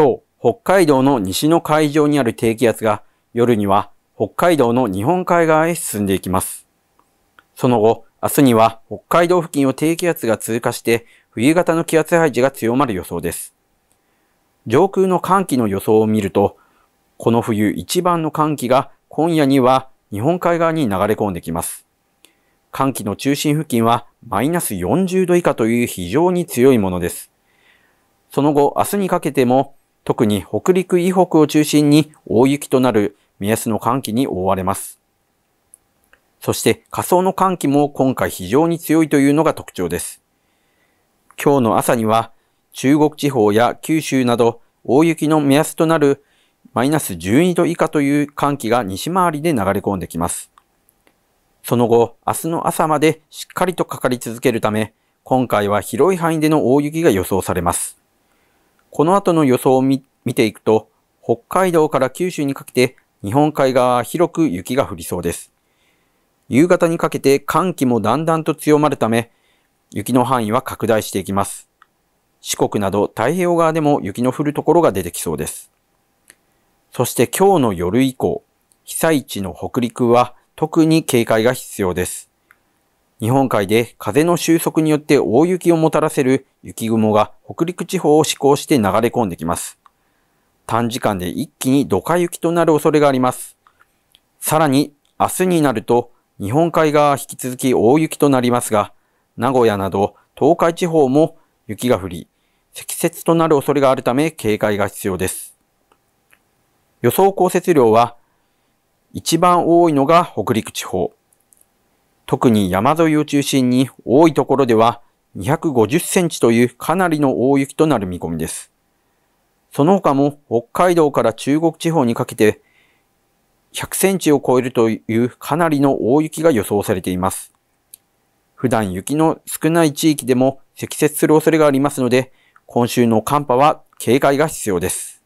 今日、北海道の西の海上にある低気圧が夜には北海道の日本海側へ進んでいきます。その後、明日には北海道付近を低気圧が通過して冬型の気圧配置が強まる予想です。上空の寒気の予想を見ると、この冬一番の寒気が今夜には日本海側に流れ込んできます。寒気の中心付近はマイナス40度以下という非常に強いものです。その後、明日にかけても特に北陸以北を中心に大雪となる目安の寒気に覆われます。そして仮想の寒気も今回非常に強いというのが特徴です。今日の朝には中国地方や九州など大雪の目安となるマイナス12度以下という寒気が西回りで流れ込んできます。その後、明日の朝までしっかりとかかり続けるため、今回は広い範囲での大雪が予想されます。この後の予想を見見ていくと、北海道から九州にかけて日本海側は広く雪が降りそうです。夕方にかけて寒気もだんだんと強まるため、雪の範囲は拡大していきます。四国など太平洋側でも雪の降るところが出てきそうです。そして今日の夜以降、被災地の北陸は特に警戒が必要です。日本海で風の収束によって大雪をもたらせる雪雲が北陸地方を志向して流れ込んできます。短時間で一気にドカ雪となる恐れがあります。さらに明日になると日本海側引き続き大雪となりますが、名古屋など東海地方も雪が降り、積雪となる恐れがあるため警戒が必要です。予想降雪量は一番多いのが北陸地方。特に山沿いを中心に多いところでは250センチというかなりの大雪となる見込みです。その他も北海道から中国地方にかけて100センチを超えるというかなりの大雪が予想されています。普段雪の少ない地域でも積雪する恐れがありますので、今週の寒波は警戒が必要です。